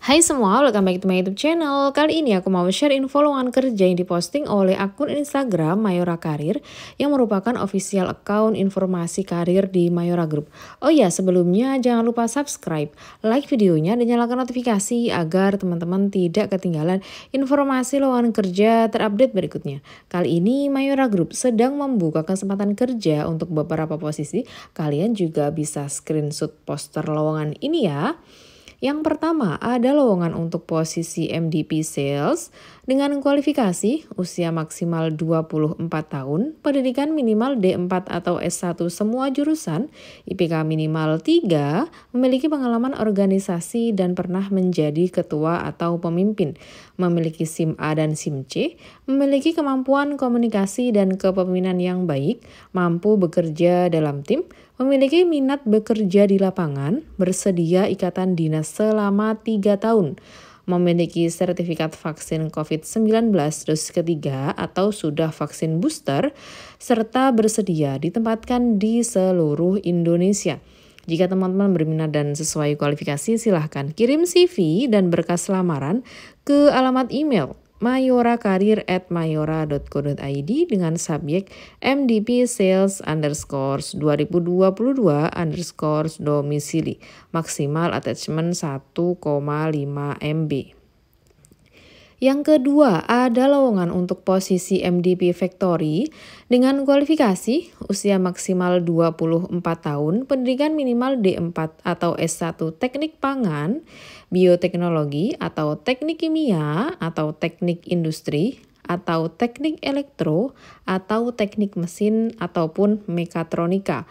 Hai semua, welcome back to my YouTube channel. Kali ini aku mau share info lowongan kerja yang diposting oleh akun Instagram Mayora Karir yang merupakan official account informasi karir di Mayora Group. Oh ya, sebelumnya jangan lupa subscribe, like videonya dan nyalakan notifikasi agar teman-teman tidak ketinggalan informasi lowongan kerja terupdate berikutnya. Kali ini Mayora Group sedang membuka kesempatan kerja untuk beberapa posisi. Kalian juga bisa screenshot poster lowongan ini ya. Yang pertama, ada lowongan untuk posisi MDP Sales dengan kualifikasi usia maksimal 24 tahun, pendidikan minimal D4 atau S1 semua jurusan, IPK minimal 3, memiliki pengalaman organisasi dan pernah menjadi ketua atau pemimpin, memiliki SIM A dan SIM C, memiliki kemampuan komunikasi dan kepemimpinan yang baik, mampu bekerja dalam tim, memiliki minat bekerja di lapangan, bersedia ikatan dinas selama 3 tahun, memiliki sertifikat vaksin COVID-19 dosis ketiga atau sudah vaksin booster, serta bersedia ditempatkan di seluruh Indonesia. Jika teman-teman berminat dan sesuai kualifikasi, silahkan kirim CV dan berkas lamaran ke alamat email mayora.karir@mayora.co.id at mayora.co.id dengan subjek MDP Sales underscores 2022 underscores domisili maksimal attachment 1,5 MB. Yang kedua, ada lowongan untuk posisi MDP Factory dengan kualifikasi usia maksimal 24 tahun, pendidikan minimal D4 atau S1 Teknik Pangan, Bioteknologi atau Teknik Kimia atau Teknik Industri, atau teknik elektro, atau teknik mesin, ataupun mekatronika.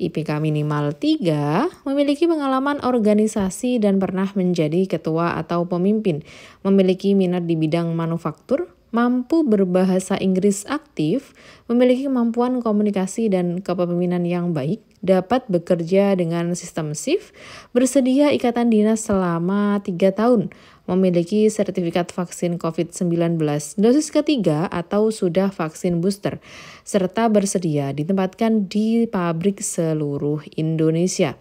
IPK minimal 3, memiliki pengalaman organisasi dan pernah menjadi ketua atau pemimpin, memiliki minat di bidang manufaktur, mampu berbahasa Inggris aktif, memiliki kemampuan komunikasi dan kepemimpinan yang baik, dapat bekerja dengan sistem shift, bersedia ikatan dinas selama 3 tahun, memiliki sertifikat vaksin COVID-19 dosis ketiga atau sudah vaksin booster, serta bersedia ditempatkan di pabrik seluruh Indonesia.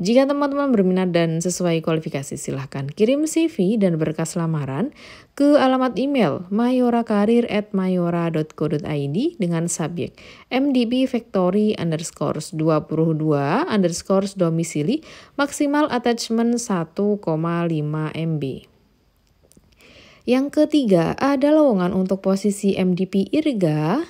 Jika teman-teman berminat dan sesuai kualifikasi, silahkan kirim CV dan berkas lamaran ke alamat email mayorakarir@mayora.co.id dengan subjek MDB Factory underscores 22 underscores domisili maksimal attachment 1,5 MB. Yang ketiga, ada lowongan untuk posisi MDP IRGA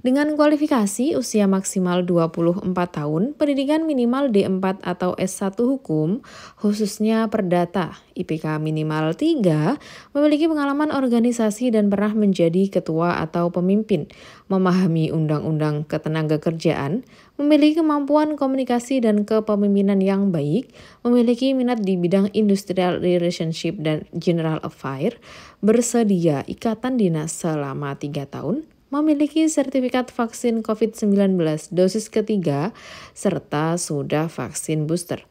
dengan kualifikasi usia maksimal 24 tahun, pendidikan minimal D4 atau S1 hukum, khususnya perdata, IPK minimal 3, memiliki pengalaman organisasi dan pernah menjadi ketua atau pemimpin, memahami undang-undang ketenaga kerjaan, memiliki kemampuan komunikasi dan kepemimpinan yang baik, memiliki minat di bidang industrial relationship dan general affairs, bersedia ikatan dinas selama 3 tahun, memiliki sertifikat vaksin COVID-19 dosis ketiga serta sudah vaksin booster.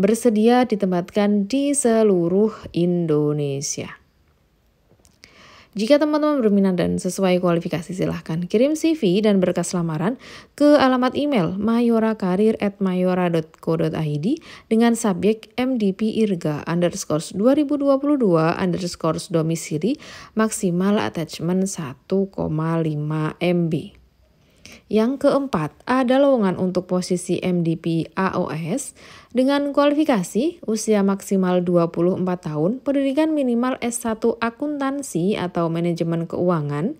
Bersedia ditempatkan di seluruh Indonesia. Jika teman-teman berminat dan sesuai kualifikasi silahkan kirim CV dan berkas lamaran ke alamat email mayorakarir@mayora.co.id dengan subjek MDP IRGA underscore 2022 underscore domisili maksimal attachment 1,5 MB. Yang keempat, ada lowongan untuk posisi MDP AOS dengan kualifikasi usia maksimal 24 tahun, pendidikan minimal S1 akuntansi atau manajemen keuangan,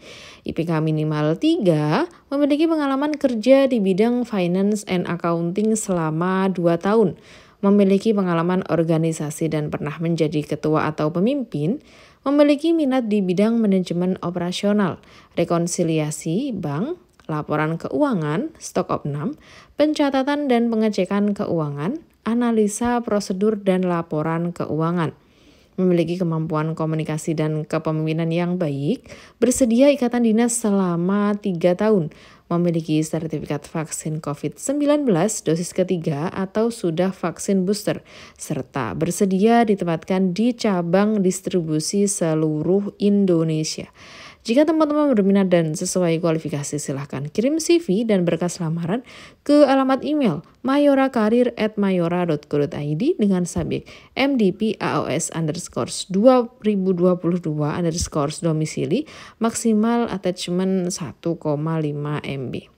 IPK minimal 3, memiliki pengalaman kerja di bidang finance and accounting selama 2 tahun, memiliki pengalaman organisasi dan pernah menjadi ketua atau pemimpin, memiliki minat di bidang manajemen operasional, rekonsiliasi, bank, laporan keuangan, stok opnam, pencatatan dan pengecekan keuangan, analisa prosedur dan laporan keuangan. Memiliki kemampuan komunikasi dan kepemimpinan yang baik, bersedia ikatan dinas selama 3 tahun, memiliki sertifikat vaksin COVID-19 dosis ketiga atau sudah vaksin booster, serta bersedia ditempatkan di cabang distribusi seluruh Indonesia. Jika teman-teman berminat dan sesuai kualifikasi, silahkan kirim CV dan berkas lamaran ke alamat email mayorakarir@mayora.co.id dengan subjek MDP AOS underscores 2022 underscore domisili maksimal attachment 1,5 MB.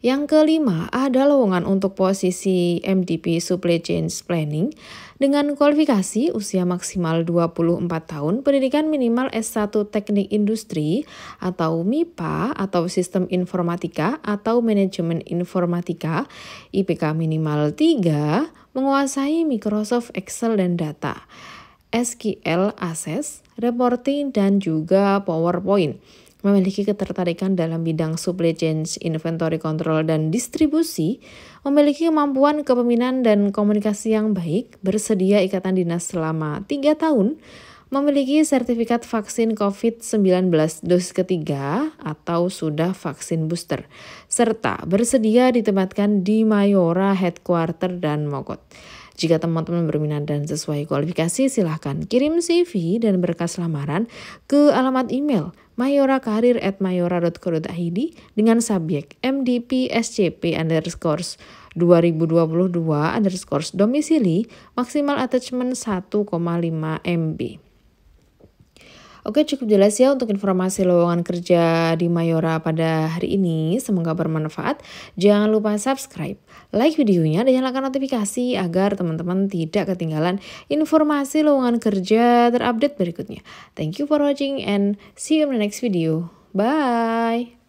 Yang kelima, ada lowongan untuk posisi MDP Supply Chain Planning dengan kualifikasi usia maksimal 24 tahun, pendidikan minimal S1 Teknik Industri atau MIPA atau Sistem Informatika atau Manajemen Informatika, IPK minimal 3, menguasai Microsoft Excel dan data, SQL Access, reporting dan juga PowerPoint memiliki ketertarikan dalam bidang supply chain, inventory control, dan distribusi, memiliki kemampuan kepemimpinan dan komunikasi yang baik, bersedia ikatan dinas selama 3 tahun, memiliki sertifikat vaksin COVID-19 dosis ketiga atau sudah vaksin booster, serta bersedia ditempatkan di Mayora Headquarter dan Mogot. Jika teman-teman berminat dan sesuai kualifikasi, silahkan kirim CV dan berkas lamaran ke alamat email Mayora Karir at mayora.co.id dengan subjek MDP SCP underscores 2022 underscores domisili maksimal attachment 1,5 MB. Oke cukup jelas ya untuk informasi lowongan kerja di Mayora pada hari ini. Semoga bermanfaat. Jangan lupa subscribe, like videonya dan nyalakan notifikasi agar teman-teman tidak ketinggalan informasi lowongan kerja terupdate berikutnya. Thank you for watching and see you in the next video. Bye!